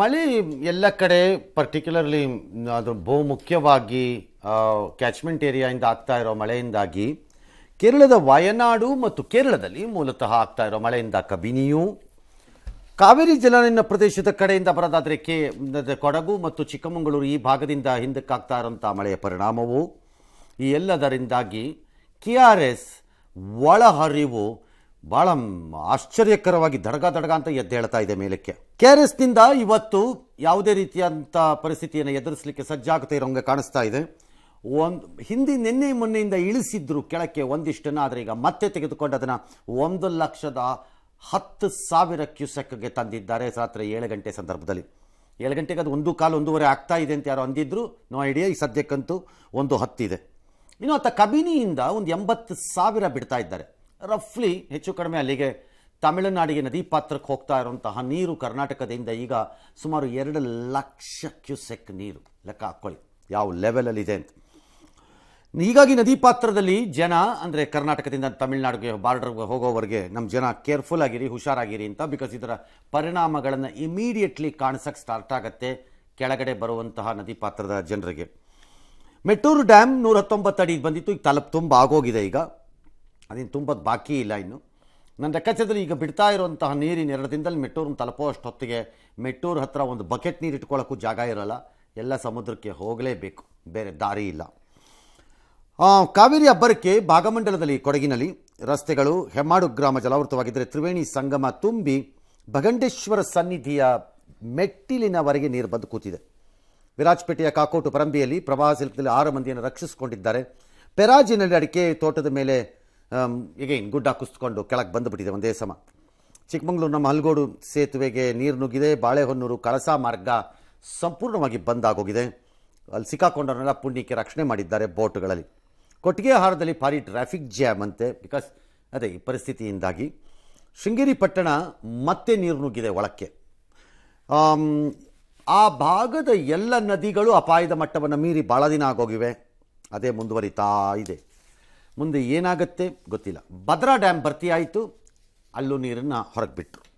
ಮಳೆ ಎಲ್ಲ ಕಡೆ ಪರ್ಟಿಕ್ಯುಲರ್ಲಿ ಅದು ಬಹು ಮುಖ್ಯವಾಗಿ ಕ್ಯಾಚ್ಮೆಂಟ್ ಏರಿಯಾಯಿಂದ ಆಗ್ತಾ ಇರೋ ಮಳೆಯಿಂದಾಗಿ ಕೇರಳದ ವಯನಾಡು ಮತ್ತು ಕೇರಳದಲ್ಲಿ ಮೂಲತಃ ಆಗ್ತಾ ಇರೋ ಮಳೆಯಿಂದ ಕಬಿನಿಯು ಕಾವೇರಿ ಜಲಾನಯನ ಪ್ರದೇಶದ ಕಡೆಯಿಂದ ಬರೋದಾದರೆ ಕೆ ಕೊಡಗು ಮತ್ತು ಚಿಕ್ಕಮಗಳೂರು ಈ ಭಾಗದಿಂದ ಹಿಂದಕ್ಕಾಗ್ತಾ ಇರೋಂಥ ಮಳೆಯ ಪರಿಣಾಮವು ಈ ಎಲ್ಲದರಿಂದಾಗಿ ಕೆ ಆರ್ ಎಸ್ ಒಳಹರಿವು ಬಹಳ ಆಶ್ಚರ್ಯಕರವಾಗಿ ದಡಗ ದಡಗ ಅಂತ ಹೇಳ್ತಾ ಇದೆ ಮೇಲಕ್ಕೆ ಕೆಆರ್ಎಸ್ನಿಂದ ಇವತ್ತು ಯಾವುದೇ ರೀತಿಯಾದಂಥ ಪರಿಸ್ಥಿತಿಯನ್ನು ಎದುರಿಸಲಿಕ್ಕೆ ಸಜ್ಜಾಗತ ಇರೋಂಗೆ ಕಾಣಿಸ್ತಾ ಇದೆ ಒಂದು ಹಿಂದಿ ನಿನ್ನೆ ಮೊನ್ನೆಯಿಂದ ಇಳಿಸಿದ್ರು ಕೆಳಕ್ಕೆ ಒಂದಿಷ್ಟನ್ನು ಆದರೆ ಈಗ ಮತ್ತೆ ತೆಗೆದುಕೊಂಡು ಅದನ್ನು ಒಂದು ಲಕ್ಷದ ಹತ್ತು ಸಾವಿರ ಕ್ಯೂಸೆಕ್ಗೆ ತಂದಿದ್ದಾರೆ ರಾತ್ರಿ ಏಳು ಗಂಟೆ ಸಂದರ್ಭದಲ್ಲಿ ಏಳು ಗಂಟೆಗೆ ಅದು ಒಂದು ಕಾಲು ಒಂದೂವರೆ ಆಗ್ತಾ ಇದೆ ಅಂತ ಯಾರು ಅಂದಿದ್ರು ನೋ ಐಡಿಯಾ ಈ ಸದ್ಯಕ್ಕಂತೂ ಒಂದು ಹತ್ತಿದೆ ಇನ್ನು ಆತ ಕಬಿನಿಯಿಂದ ಒಂದು ಎಂಬತ್ತು ಸಾವಿರ ಬಿಡ್ತಾ ಇದ್ದಾರೆ ರಫ್ಲಿ ಹೆಚ್ಚು ಕಡಿಮೆ ಅಲ್ಲಿಗೆ ತಮಿಳುನಾಡಿಗೆ ನದಿ ಪಾತ್ರಕ್ಕೆ ಹೋಗ್ತಾ ಇರುವಂತಹ ನೀರು ಕರ್ನಾಟಕದಿಂದ ಈಗ ಸುಮಾರು ಎರಡು ಲಕ್ಷ ಕ್ಯೂಸೆಕ್ ನೀರು ಲೆಕ್ಕ ಹಾಕ್ಕೊಳ್ಳಿ ಯಾವ ಲೆವೆಲಲ್ಲಿ ಇದೆ ಅಂತ ಹೀಗಾಗಿ ನದಿ ಪಾತ್ರದಲ್ಲಿ ಜನ ಅಂದರೆ ಕರ್ನಾಟಕದಿಂದ ತಮಿಳುನಾಡಿಗೆ ಬಾರ್ಡರ್ಗೆ ಹೋಗೋವರೆಗೆ ನಮ್ಮ ಜನ ಕೇರ್ಫುಲ್ ಆಗಿರಿ ಹುಷಾರಾಗಿರಿ ಅಂತ ಬಿಕಾಸ್ ಇದರ ಪರಿಣಾಮಗಳನ್ನು ಇಮಿಡಿಯೇಟ್ಲಿ ಕಾಣಿಸೋಕೆ ಸ್ಟಾರ್ಟ್ ಆಗುತ್ತೆ ಕೆಳಗಡೆ ಬರುವಂತಹ ನದಿ ಪಾತ್ರದ ಜನರಿಗೆ ಮೆಟ್ಟೂರು ಡ್ಯಾಮ್ ನೂರ ಹತ್ತೊಂಬತ್ತು ಅಡಿ ಬಂದಿತ್ತು ಈಗ ತಲುಪು ತುಂಬ ಆಗೋಗಿದೆ ಈಗ ಅದೇನು ತುಂಬೋದು ಬಾಕಿ ಇಲ್ಲ ಇನ್ನು ನನ್ನ ಲೆಕ್ಕಾಚಾರದಲ್ಲಿ ಈಗ ಬಿಡ್ತಾ ಇರುವಂತಹ ನೀರಿನ ಎರಡು ದಿನದಲ್ಲಿ ಮೆಟ್ಟೂರನ್ನ ತಲುಪೋ ಅಷ್ಟೊತ್ತಿಗೆ ಮೆಟ್ಟೂರು ಹತ್ತಿರ ಒಂದು ಬಕೆಟ್ ನೀರು ಇಟ್ಕೊಳ್ಳೋಕ್ಕೂ ಜಾಗ ಇರೋಲ್ಲ ಎಲ್ಲ ಸಮುದ್ರಕ್ಕೆ ಹೋಗಲೇಬೇಕು ಬೇರೆ ದಾರಿ ಇಲ್ಲ ಕಾವೇರಿ ಅಬ್ಬರಕ್ಕೆ ಭಾಗಮಂಡಲದಲ್ಲಿ ಕೊಡಗಿನಲ್ಲಿ ರಸ್ತೆಗಳು ಹೆಮ್ಮಾಡು ಗ್ರಾಮ ಜಲಾವೃತವಾಗಿದ್ದರೆ ತ್ರಿವೇಣಿ ಸಂಗಮ ತುಂಬಿ ಭಗಂಡೇಶ್ವರ ಸನ್ನಿಧಿಯ ಮೆಟ್ಟಿಲಿನವರೆಗೆ ನೀರು ಬಂದು ಕೂತಿದೆ ವಿರಾಜಪೇಟೆಯ ಕಾಕೋಟು ಪರಂಬಿಯಲ್ಲಿ ಪ್ರವಾಹ ಆರು ಮಂದಿಯನ್ನು ರಕ್ಷಿಸಿಕೊಂಡಿದ್ದಾರೆ ಪೆರಾಜಿನಲ್ಲಿ ಅಡಿಕೆ ತೋಟದ ಮೇಲೆ ಎಗೈನ್ um, ಗುಡ್ಡ ಕುಸ್ಕೊಂಡು ಕೆಳಗೆ ಬಂದುಬಿಟ್ಟಿದೆ ಒಂದೇ ಸಮ ಚಿಕ್ಕಮಗಳೂರು ನಮ್ಮ ಹಲ್ಗೋಡು ಸೇತುವೆಗೆ ನೀರು ನುಗ್ಗಿದೆ ಬಾಳೆಹೊನ್ನೂರು ಕಳಸಾ ಮಾರ್ಗ ಸಂಪೂರ್ಣವಾಗಿ ಬಂದಾಗೋಗಿದೆ ಅಲ್ಲಿ ಸಿಕ್ಕಾಕೊಂಡವ್ರನ್ನೆಲ್ಲ ಪುಣ್ಯಕ್ಕೆ ರಕ್ಷಣೆ ಮಾಡಿದ್ದಾರೆ ಬೋಟ್ಗಳಲ್ಲಿ ಹಾರದಲ್ಲಿ ಭಾರಿ ಟ್ರಾಫಿಕ್ ಜ್ಯಾಮ್ ಅಂತೆ ಬಿಕಾಸ್ ಅದೇ ಈ ಪರಿಸ್ಥಿತಿಯಿಂದಾಗಿ ಶೃಂಗೇರಿ ಪಟ್ಟಣ ಮತ್ತೆ ನೀರು ನುಗ್ಗಿದೆ ಒಳಕ್ಕೆ um, ಆ ಭಾಗದ ಎಲ್ಲ ನದಿಗಳು ಅಪಾಯದ ಮಟ್ಟವನ್ನು ಮೀರಿ ಭಾಳ ದಿನ ಆಗೋಗಿವೆ ಅದೇ ಮುಂದುವರಿತಾ ಇದೆ ಮುಂದೆ ಏನಾಗುತ್ತೆ ಗೊತ್ತಿಲ್ಲ ಭದ್ರಾ ಡ್ಯಾಮ್ ಆಯಿತು ಅಲ್ಲೂ ನೀರನ್ನು ಹೊರಗೆ ಬಿಟ್ಟರು